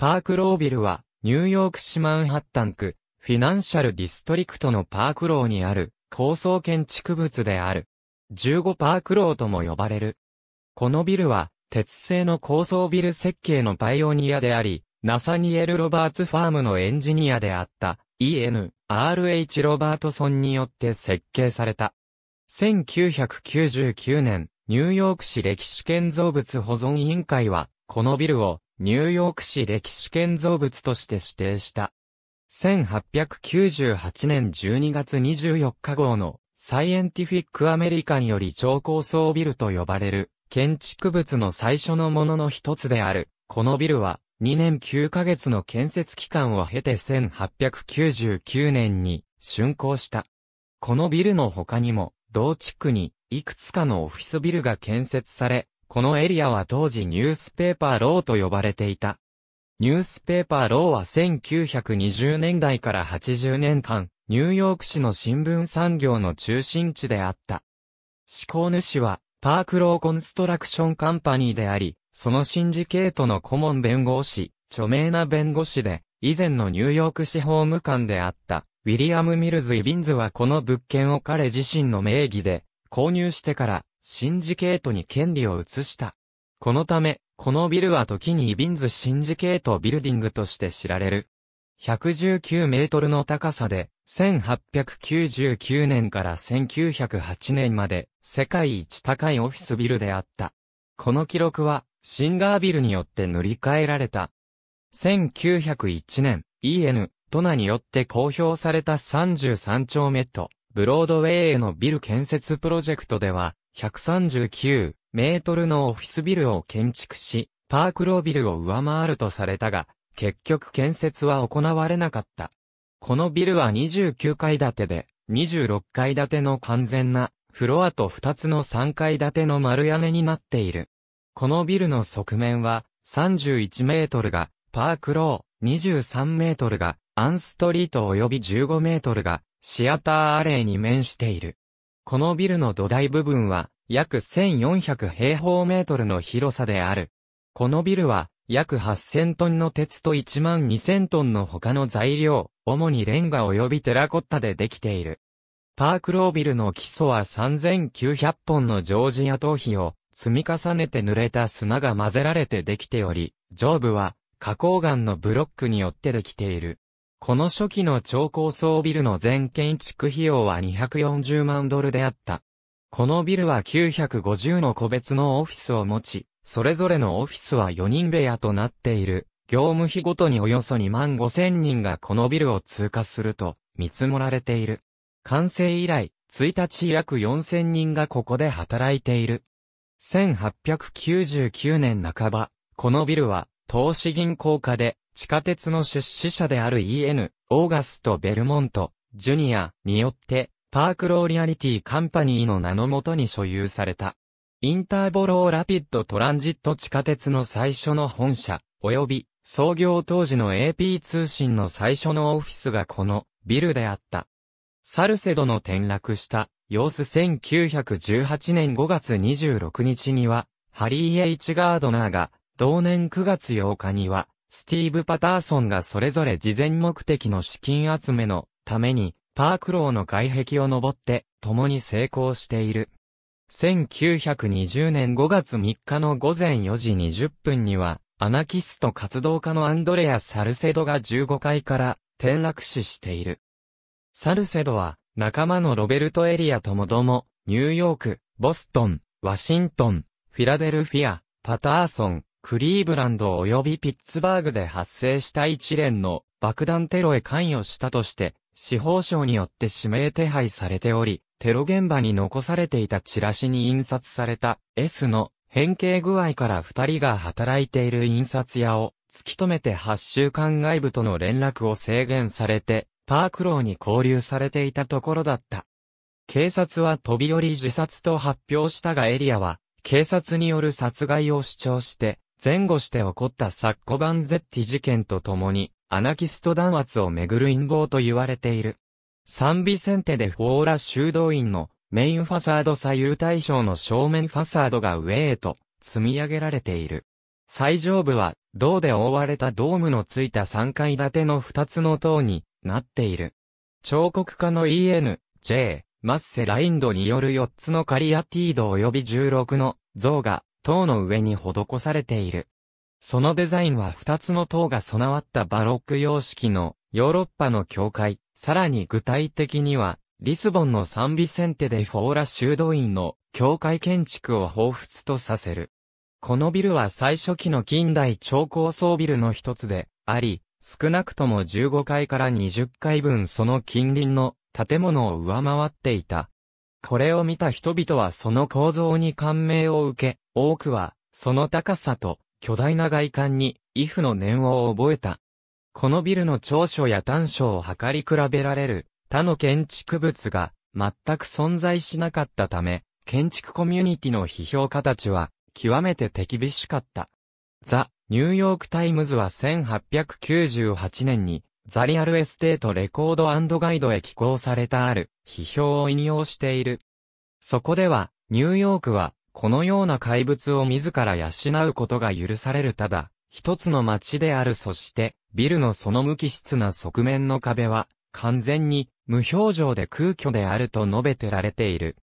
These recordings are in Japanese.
パークロービルは、ニューヨーク市マンハッタン区、フィナンシャルディストリクトのパークローにある、高層建築物である。15パークローとも呼ばれる。このビルは、鉄製の高層ビル設計のパイオニアであり、ナサニエル・ロバーツ・ファームのエンジニアであった E.N.R.H. ロバートソンによって設計された。1999年、ニューヨーク市歴史建造物保存委員会は、このビルをニューヨーク市歴史建造物として指定した。1898年12月24日号のサイエンティフィックアメリカンより超高層ビルと呼ばれる建築物の最初のものの一つである。このビルは2年9ヶ月の建設期間を経て1899年に竣工した。このビルの他にも同地区にいくつかのオフィスビルが建設され、このエリアは当時ニュースペーパーローと呼ばれていた。ニュースペーパーローは1920年代から80年間、ニューヨーク市の新聞産業の中心地であった。思考主は、パークローコンストラクションカンパニーであり、そのシンジケートの顧問弁護士、著名な弁護士で、以前のニューヨーク市法務官であった、ウィリアム・ミルズ・イビンズはこの物件を彼自身の名義で、購入してから、シンジケートに権利を移した。このため、このビルは時にイビンズシンジケートビルディングとして知られる。119メートルの高さで、1899年から1908年まで、世界一高いオフィスビルであった。この記録は、シンガービルによって塗り替えられた。1901年、EN、トナによって公表された33丁目と、ブロードウェイへのビル建設プロジェクトでは、139メートルのオフィスビルを建築し、パークロービルを上回るとされたが、結局建設は行われなかった。このビルは29階建てで、26階建ての完全なフロアと2つの3階建ての丸屋根になっている。このビルの側面は31メートルがパークロー、23メートルがアンストリート及び15メートルがシアターアレイに面している。このビルの土台部分は約1400平方メートルの広さである。このビルは、約8000トンの鉄と1万2000トンの他の材料、主にレンガ及びテラコッタでできている。パークロービルの基礎は3900本のジョージア頭皮を積み重ねて濡れた砂が混ぜられてできており、上部は花崗岩のブロックによってできている。この初期の超高層ビルの全建築費用は240万ドルであった。このビルは950の個別のオフィスを持ち、それぞれのオフィスは4人部屋となっている。業務費ごとにおよそ2万5千人がこのビルを通過すると見積もられている。完成以来、1日約4千人がここで働いている。1899年半ば、このビルは投資銀行家で地下鉄の出資者である E.N. オーガスト・ベルモント・ジュニアによってパークローリアリティカンパニーの名のもとに所有された。インターボローラピッドトランジット地下鉄の最初の本社、及び創業当時の AP 通信の最初のオフィスがこのビルであった。サルセドの転落した様子1918年5月26日には、ハリー・エイチ・ガードナーが、同年9月8日には、スティーブ・パターソンがそれぞれ事前目的の資金集めのために、パークローの外壁を登って、共に成功している。1920年5月3日の午前4時20分には、アナキスト活動家のアンドレア・サルセドが15階から転落死している。サルセドは、仲間のロベルト・エリアともども、ニューヨーク、ボストン、ワシントン、フィラデルフィア、パターソン、クリーブランド及びピッツバーグで発生した一連の爆弾テロへ関与したとして、司法省によって指名手配されており、テロ現場に残されていたチラシに印刷された S の変形具合から二人が働いている印刷屋を突き止めて8週間外部との連絡を制限されて、パークローに交留されていたところだった。警察は飛び降り自殺と発表したがエリアは、警察による殺害を主張して、前後して起こったサッコバンゼッティ事件とともに、アナキスト弾圧をめぐる陰謀と言われている。サンビセンテでフォーラ修道院のメインファサード左右対称の正面ファサードが上へと積み上げられている。最上部は銅で覆われたドームのついた3階建ての2つの塔になっている。彫刻家の E.N. J. マッセラインドによる4つのカリアティード及び16の像が塔の上に施されている。そのデザインは2つの塔が備わったバロック様式のヨーロッパの教会、さらに具体的には、リスボンのサンビセンテでフォーラ修道院の教会建築を彷彿とさせる。このビルは最初期の近代超高層ビルの一つであり、少なくとも15階から20階分その近隣の建物を上回っていた。これを見た人々はその構造に感銘を受け、多くはその高さと巨大な外観に、イフの念を覚えた。このビルの長所や短所を測り比べられる、他の建築物が、全く存在しなかったため、建築コミュニティの批評家たちは、極めて手厳しかった。ザ・ニューヨークタイムズは1898年に、ザリアルエステートレコードガイドへ寄稿されたある批評を引用している。そこでは、ニューヨークはこのような怪物を自ら養うことが許されるただ、一つの町であるそして、ビルのその無機質な側面の壁は、完全に無表情で空虚であると述べてられている。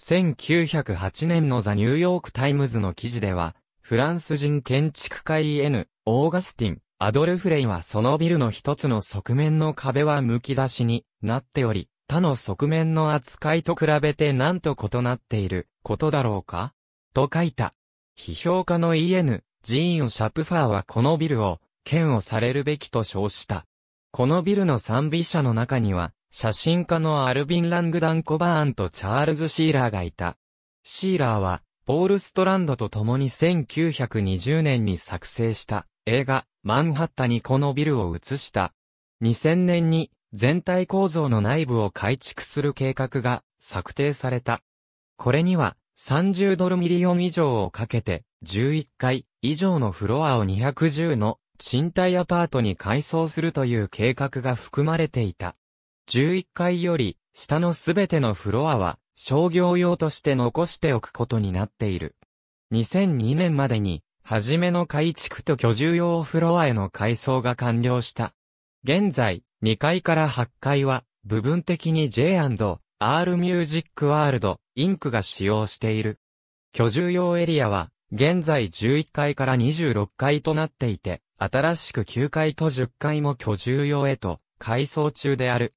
1908年のザ・ニューヨーク・タイムズの記事では、フランス人建築家 E.N. オーガスティン、アドルフレイはそのビルの一つの側面の壁は剥き出しになっており、他の側面の扱いと比べてなんと異なっている。ことだろうかと書いた。批評家の E.N. ジーン・シャプファーはこのビルを、剣をされるべきと称した。このビルの賛美者の中には、写真家のアルビン・ラングダン・コバーンとチャールズ・シーラーがいた。シーラーは、ポール・ストランドと共に1920年に作成した映画、マンハッタにこのビルを移した。2000年に全体構造の内部を改築する計画が策定された。これには、30ドルミリオン以上をかけて、11階以上のフロアを210の賃貸アパートに改装するという計画が含まれていた。11階より下のすべてのフロアは商業用として残しておくことになっている。2002年までに、初めの改築と居住用フロアへの改装が完了した。現在、2階から8階は、部分的に J&R ミュージックワールドインクが使用している。居住用エリアは、現在11階から26階となっていて、新しく9階と10階も居住用へと改装中である。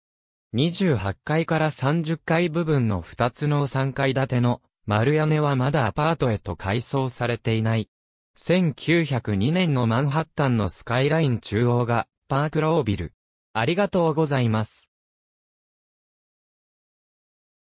28階から30階部分の2つの3階建ての丸屋根はまだアパートへと改装されていない。1902年のマンハッタンのスカイライン中央がパークロービル。ありがとうございます。